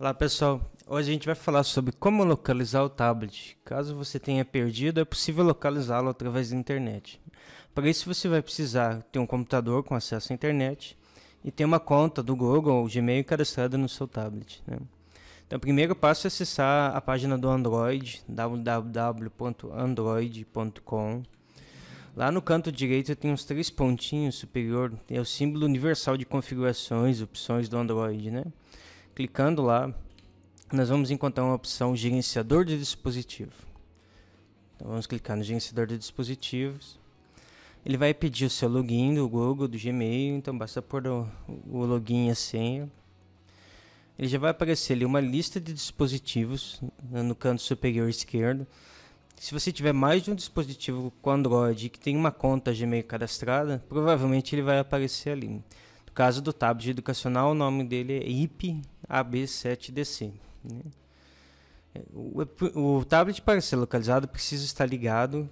Olá pessoal, hoje a gente vai falar sobre como localizar o tablet. Caso você tenha perdido, é possível localizá-lo através da internet. Para isso você vai precisar ter um computador com acesso à internet e ter uma conta do Google ou Gmail cadastrada no seu tablet. Né? Então o primeiro passo é acessar a página do Android, www.android.com. Lá no canto direito tem uns três pontinhos superior, é o símbolo universal de configurações, opções do Android, né? Clicando lá, nós vamos encontrar uma opção gerenciador de dispositivo. Então vamos clicar no gerenciador de dispositivos. Ele vai pedir o seu login do Google, do Gmail, então basta pôr o, o login e a senha. Ele já vai aparecer ali uma lista de dispositivos no canto superior esquerdo. Se você tiver mais de um dispositivo com Android que tem uma conta Gmail cadastrada, provavelmente ele vai aparecer ali. No caso do tablet educacional, o nome dele é IP AB7DC. Né? O, o tablet para ser localizado precisa estar ligado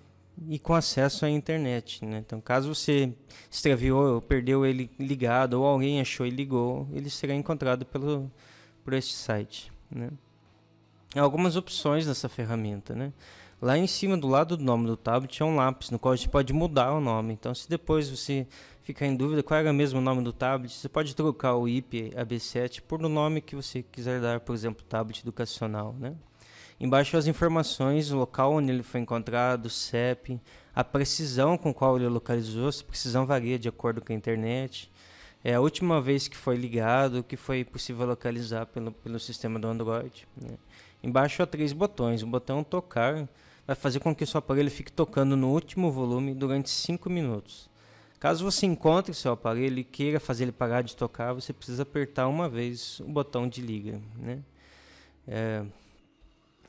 e com acesso à internet. Né? Então, caso você extraviou ou perdeu ele ligado, ou alguém achou e ligou, ele será encontrado pelo, por este site. Né? Há algumas opções dessa ferramenta. Né? Lá em cima, do lado do nome do tablet, é um lápis, no qual a gente pode mudar o nome. Então, se depois você ficar em dúvida qual era mesmo o nome do tablet, você pode trocar o IP AB7 por o nome que você quiser dar, por exemplo, tablet educacional, né? Embaixo as informações, o local onde ele foi encontrado, o CEP, a precisão com qual ele localizou, se precisão varia de acordo com a internet, é a última vez que foi ligado, que foi possível localizar pelo, pelo sistema do Android. Né? Embaixo há três botões, o botão tocar vai fazer com que o seu aparelho fique tocando no último volume durante 5 minutos. Caso você encontre seu aparelho e queira fazer ele parar de tocar, você precisa apertar uma vez o botão de liga. Né? É...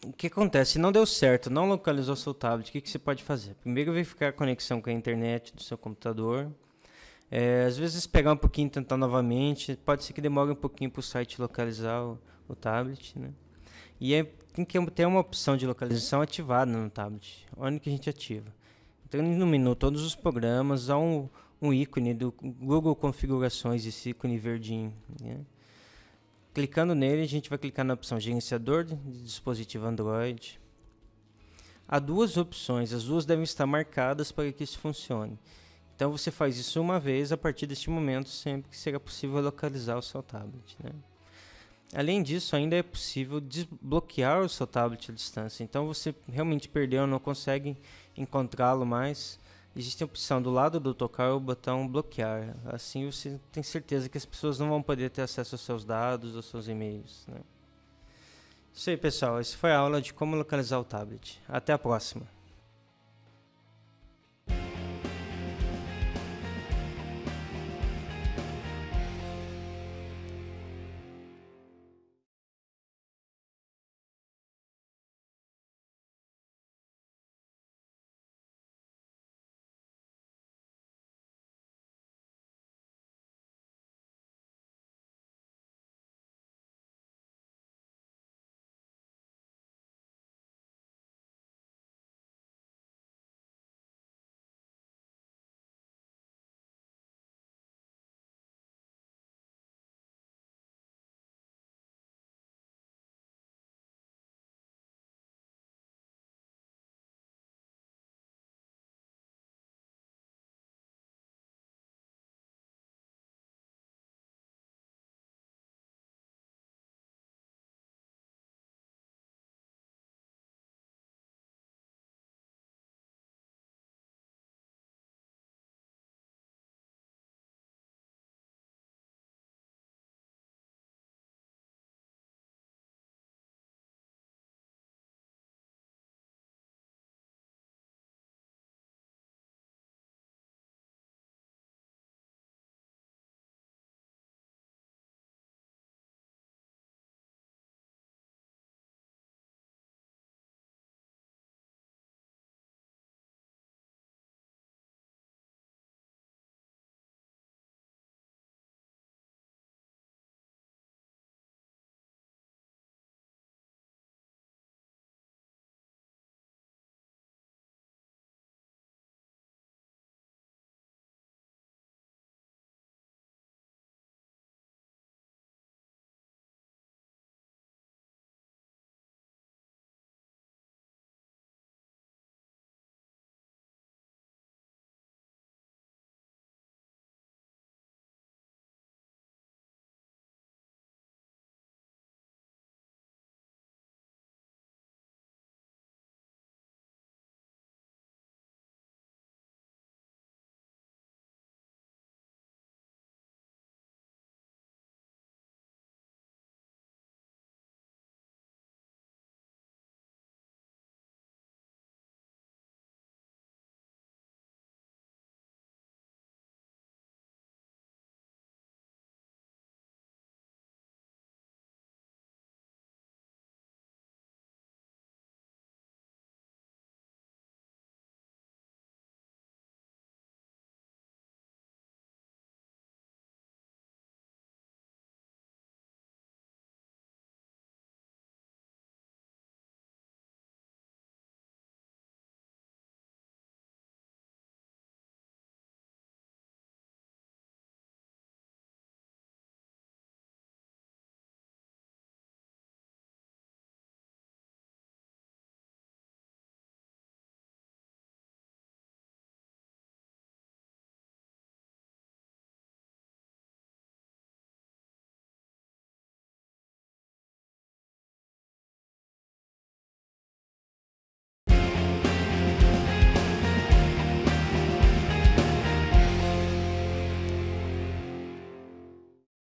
O que acontece? Se não deu certo, não localizou seu tablet, o que, que você pode fazer? Primeiro, verificar a conexão com a internet do seu computador. É, às vezes pegar um pouquinho e tentar novamente, pode ser que demore um pouquinho para o site localizar o, o tablet, né? E é, tem que ter uma opção de localização ativada no tablet, onde que a gente ativa. Denominou todos os programas há um, um ícone do Google Configurações, esse ícone verdinho. Né? Clicando nele, a gente vai clicar na opção Gerenciador de dispositivo Android. Há duas opções, as duas devem estar marcadas para que isso funcione. Então você faz isso uma vez, a partir deste momento, sempre que será possível localizar o seu tablet. Né? Além disso, ainda é possível desbloquear o seu tablet à distância. Então você realmente perdeu, não consegue encontrá-lo mais. Existe a opção do lado do tocar o botão bloquear. Assim você tem certeza que as pessoas não vão poder ter acesso aos seus dados, aos seus e-mails. Né? Isso aí, pessoal. Essa foi a aula de como localizar o tablet. Até a próxima.